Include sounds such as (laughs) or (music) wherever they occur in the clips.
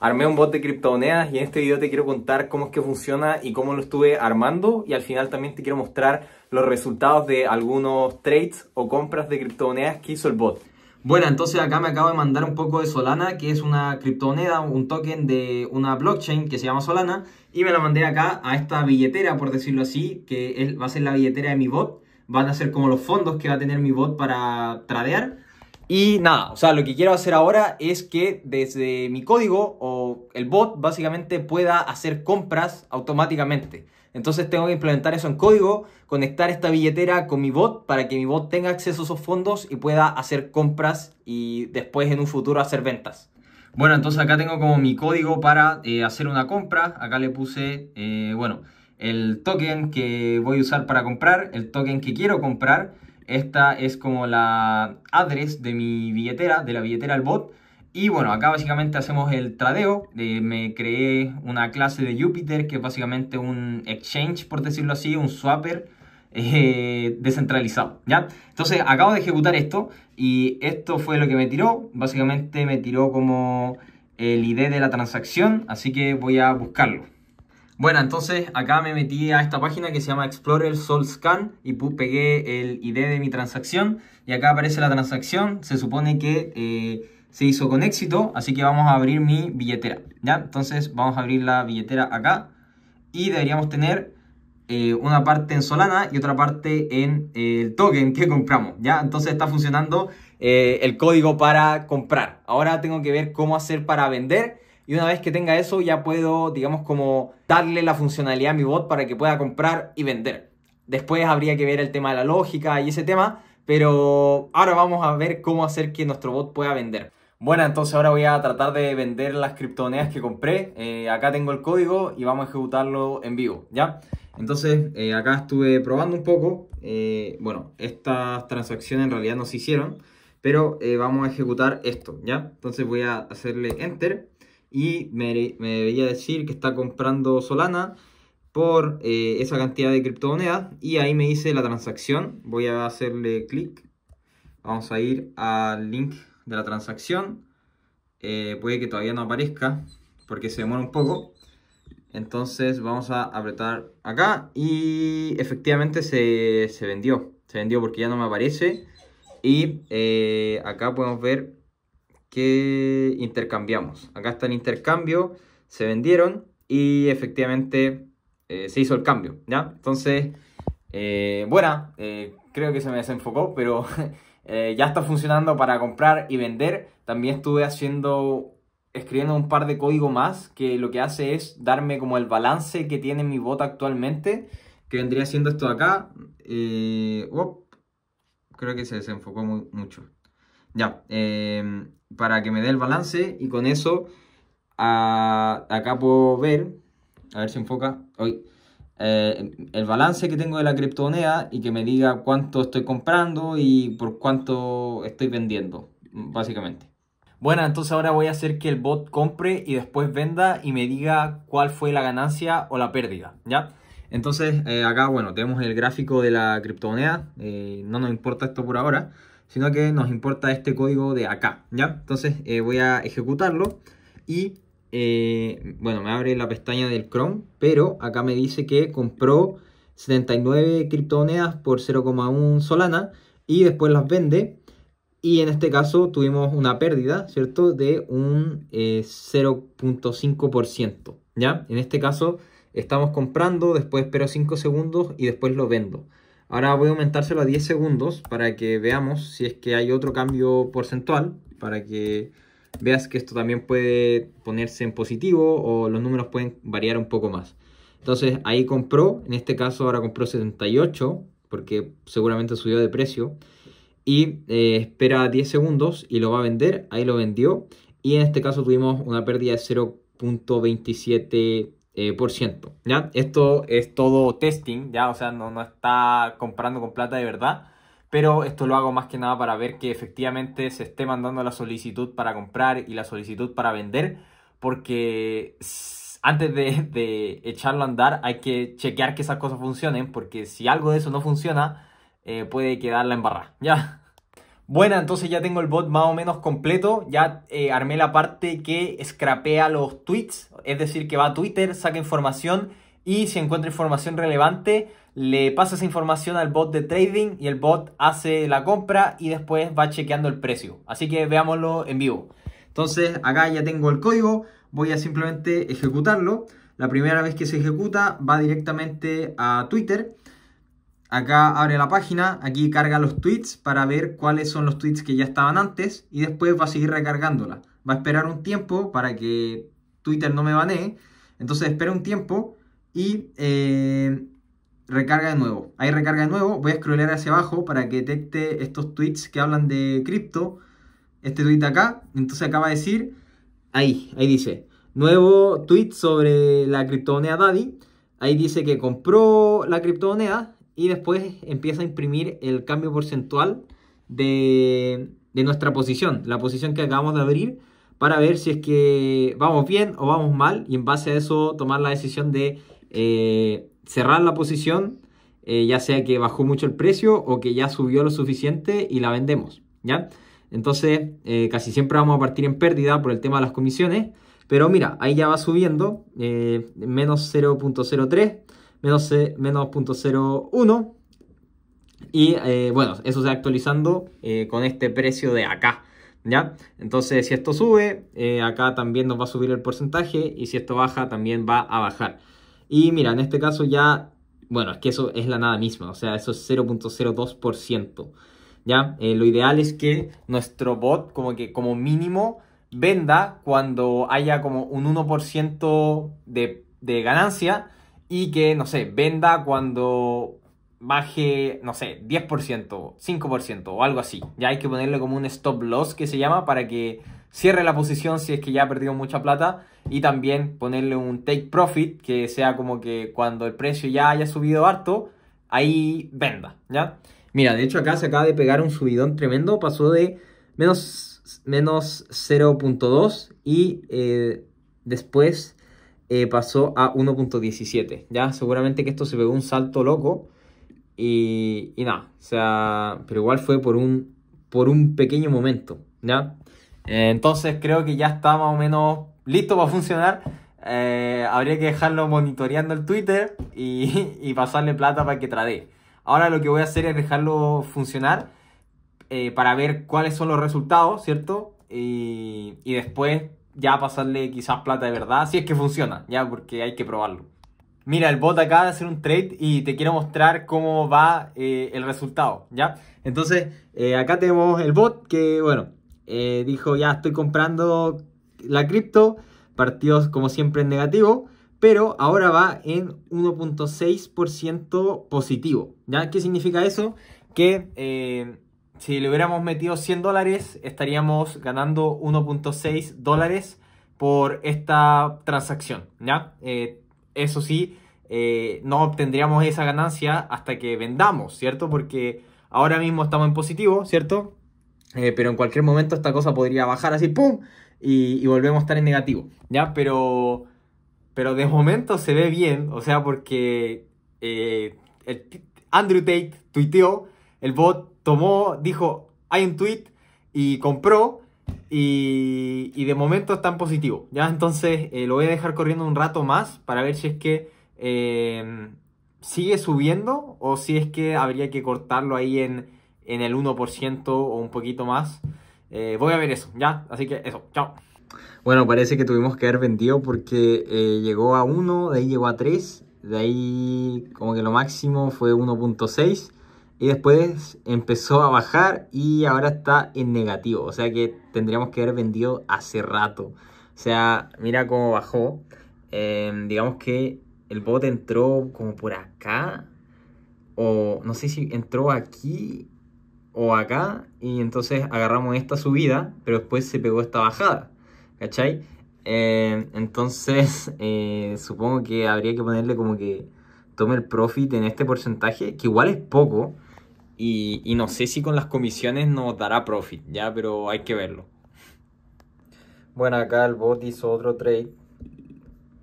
Armé un bot de criptomonedas y en este video te quiero contar cómo es que funciona y cómo lo estuve armando y al final también te quiero mostrar los resultados de algunos trades o compras de criptomonedas que hizo el bot. Bueno, entonces acá me acabo de mandar un poco de Solana, que es una criptomoneda, un token de una blockchain que se llama Solana, y me la mandé acá a esta billetera, por decirlo así, que va a ser la billetera de mi bot. Van a ser como los fondos que va a tener mi bot para tradear y nada, o sea, lo que quiero hacer ahora es que desde mi código o el bot básicamente pueda hacer compras automáticamente. Entonces tengo que implementar eso en código, conectar esta billetera con mi bot para que mi bot tenga acceso a esos fondos y pueda hacer compras y después en un futuro hacer ventas. Bueno, entonces acá tengo como mi código para eh, hacer una compra. Acá le puse, eh, bueno, el token que voy a usar para comprar, el token que quiero comprar esta es como la address de mi billetera, de la billetera al bot. Y bueno, acá básicamente hacemos el tradeo. Eh, me creé una clase de Jupyter que es básicamente un exchange, por decirlo así, un swapper eh, descentralizado. ¿ya? Entonces acabo de ejecutar esto y esto fue lo que me tiró. Básicamente me tiró como el eh, ID de la transacción, así que voy a buscarlo. Bueno, entonces acá me metí a esta página que se llama Explorer Sol Scan y pegué el ID de mi transacción y acá aparece la transacción, se supone que eh, se hizo con éxito, así que vamos a abrir mi billetera, ¿ya? Entonces vamos a abrir la billetera acá y deberíamos tener eh, una parte en Solana y otra parte en eh, el token que compramos, ¿ya? Entonces está funcionando el código para comprar. Ahora tengo que ver cómo hacer para vender y una vez que tenga eso ya puedo, digamos, como darle la funcionalidad a mi bot para que pueda comprar y vender. Después habría que ver el tema de la lógica y ese tema, pero ahora vamos a ver cómo hacer que nuestro bot pueda vender. Bueno, entonces ahora voy a tratar de vender las criptomonedas que compré. Eh, acá tengo el código y vamos a ejecutarlo en vivo, ¿ya? Entonces, eh, acá estuve probando un poco. Eh, bueno, estas transacciones en realidad no se hicieron, pero vamos a ejecutar esto, ¿ya? Entonces voy a hacerle Enter y me, me decir que está comprando Solana por eh, esa cantidad de criptomonedas y ahí me dice la transacción. Voy a hacerle clic. Vamos a ir al link de la transacción. Eh, puede que todavía no aparezca porque se demora un poco. Entonces vamos a apretar acá y efectivamente se, vendió. Se vendió porque ya no me aparece. Y eh, acá podemos ver que intercambiamos. Acá está el intercambio, se vendieron y efectivamente eh, se hizo el cambio, ¿ya? Entonces, bueno eh, buena, eh, creo que se me desenfocó, pero (laughs) ya está funcionando para comprar y vender. También estuve haciendo, escribiendo un par de código más que lo que hace es darme como el balance que tiene mi bota actualmente, que vendría siendo esto de acá. creo que se desenfocó mucho. Ya, em, para que me dé el balance y con eso acá puedo ver, a ver si enfoca, hoy, eh, el balance que tengo de la criptomoneda y que me diga cuánto estoy comprando y por cuánto estoy vendiendo, básicamente. Bueno, entonces ahora voy a hacer que el bot compre y después venda y me diga cuál fue la ganancia o la pérdida, ¿ya? Entonces eh, acá, bueno, tenemos el gráfico de la criptomoneda, eh, no nos importa esto por ahora, sino que nos importa este código de acá, ¿ya? Entonces eh, voy a ejecutarlo y, eh, bueno, me abre la pestaña del Chrome, pero acá me dice que compró 79 criptomonedas por 0,1 Solana y después las vende. Y en este caso tuvimos una pérdida, ¿cierto? De un 0.5%, eh, ¿ya? En este caso estamos comprando, después espero 5 segundos y después lo vendo. Ahora voy a aumentárselo a 10 segundos para que veamos si es que hay otro cambio porcentual, para que veas que esto también puede ponerse en positivo o los números pueden variar un poco más. Entonces ahí compró, en este caso ahora compró 78 porque seguramente subió de precio y eh, espera 10 segundos y lo va a vender, ahí lo vendió y en este caso tuvimos una pérdida de 0.27 eh, por ciento, ¿ya? Esto es todo testing, ¿ya? O sea, no, no está comprando con plata de verdad, pero esto lo hago más que nada para ver que efectivamente se esté mandando la solicitud para comprar y la solicitud para vender, porque antes de, de echarlo a andar hay que chequear que esas cosas funcionen, porque si algo de eso no funciona, eh, puede quedar la embarrada, ¿ya? Bueno, entonces ya tengo el bot más o menos completo, ya eh, armé la parte que scrapea los tweets, es decir, que va a Twitter, saca información y si encuentra información relevante, le pasa esa información al bot de trading y el bot hace la compra y después va chequeando el precio. Así que veámoslo en vivo. Entonces acá ya tengo el código, voy a simplemente ejecutarlo. La primera vez que se ejecuta va directamente a Twitter. Acá abre la página, aquí carga los tweets para ver cuáles son los tweets que ya estaban antes y después va a seguir recargándola. Va a esperar un tiempo para que Twitter no me banee. Entonces espera un tiempo y eh, recarga de nuevo. Ahí recarga de nuevo. Voy a scrollar hacia abajo para que detecte estos tweets que hablan de cripto. Este tweet acá. Entonces acaba de decir, ahí, ahí dice, nuevo tweet sobre la criptomoneda Daddy. Ahí dice que compró la criptomoneda y después empieza a imprimir el cambio porcentual de, nuestra posición, la posición que acabamos de abrir, para ver si es que vamos bien o vamos mal y en base a eso tomar la decisión de eh, cerrar la posición, eh, ya sea que bajó mucho el precio o que ya subió lo suficiente y la vendemos, ¿ya? Entonces, eh, casi siempre vamos a partir en pérdida por el tema de las comisiones, pero mira, ahí ya va subiendo, menos 0.03 menos, menos 0.01. Y eh, bueno, eso se va actualizando eh, con este precio de acá. ¿Ya? Entonces, si esto sube, eh, acá también nos va a subir el porcentaje y si esto baja, también va a bajar. Y mira, en este caso ya, bueno, es que eso es la nada misma, o sea, eso es 0.02%. ¿Ya? lo ideal es que nuestro bot, como que como mínimo, venda cuando haya como un 1% de, de ganancia y que, no sé, venda cuando baje, no sé, 10%, 5% o algo así. Ya hay que ponerle como un stop loss que se llama para que cierre la posición si es que ya ha perdido mucha plata y también ponerle un take profit que sea como que cuando el precio ya haya subido harto, ahí venda, ¿ya? Mira, de hecho acá se acaba de pegar un subidón tremendo, pasó de menos, menos 0.2 y eh, después eh, pasó a 1.17, ¿ya? Seguramente que esto se pegó un salto loco y, y nada, o sea, pero igual fue por un, por un pequeño momento, ¿ya? Eh, entonces creo que ya está más o menos listo para funcionar. Eh, habría que dejarlo monitoreando el Twitter y, (laughs) pasarle plata para que trade. Ahora lo que voy a hacer es dejarlo funcionar para ver cuáles son los resultados, ¿cierto? Y, y después ya pasarle quizás plata de verdad, si es que funciona, ya, porque hay que probarlo. Mira, el bot acaba de hacer un trade y te quiero mostrar cómo va eh, el resultado, ¿ya? Entonces, eh, acá tenemos el bot que, bueno, eh, dijo, ya estoy comprando la cripto, partidos como siempre en negativo, pero ahora va en 1.6% positivo, ¿ya? ¿Qué significa eso? Que si le hubiéramos metido 100 dólares, estaríamos ganando 1.6 dólares por esta transacción, ¿ya? Eh, eso sí, eh, no obtendríamos esa ganancia hasta que vendamos, ¿cierto? Porque ahora mismo estamos en positivo, ¿cierto? Eh, pero en cualquier momento esta cosa podría bajar así, ¡pum! Y, volvemos a estar en negativo, ¿ya? Pero, pero de momento se ve bien, o sea, porque el Andrew Tate tuiteó, el bot tomó, dijo, hay un tweet y compró y, de momento está en positivo. Ya entonces eh, lo voy a dejar corriendo un rato más para ver si es que em, sigue subiendo o si es que habría que cortarlo ahí en, el 1% o un poquito más. Eh, voy a ver eso, ¿ya? Así que eso, chao. Bueno, parece que tuvimos que haber vendido porque eh, llegó a 1, de ahí llegó a 3, de ahí como que lo máximo fue 1.6 y después empezó a bajar y ahora está en negativo. O sea que tendríamos que haber vendido hace rato. O sea, mira cómo bajó. Em, digamos que el bote entró como por acá. O no sé si entró aquí o acá. Y entonces agarramos esta subida, pero después se pegó esta bajada. ¿Cachai? Em, entonces, (laughs) eh, supongo que habría que ponerle como que tome el profit en este porcentaje, que igual es poco, y, no sé si con las comisiones nos dará profit, ya, pero hay que verlo. Bueno, acá el bot hizo otro trade.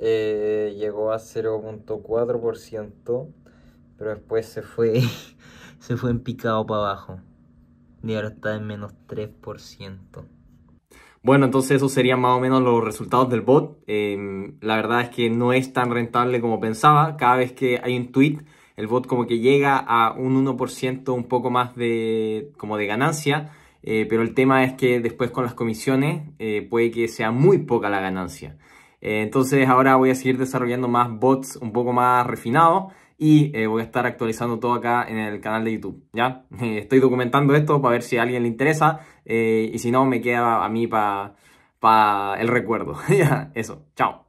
Eh, llegó a 0.4%, pero después se fue, (laughs) se fue en picado para abajo. Y ahora está en menos 3%. Bueno, entonces esos serían más o menos los resultados del bot. Em, la verdad es que no es tan rentable como pensaba. Cada vez que hay un tweet el bot como que llega a un 1% un poco más de, como de ganancia, eh, pero el tema es que después con las comisiones eh, puede que sea muy poca la ganancia. Eh, entonces ahora voy a seguir desarrollando más bots un poco más refinados y voy a estar actualizando todo acá en el canal de YouTube, ¿ya? (laughs) estoy documentando esto para ver si a alguien le interesa y si no me queda a mí para el recuerdo. (laughs) Eso, chao.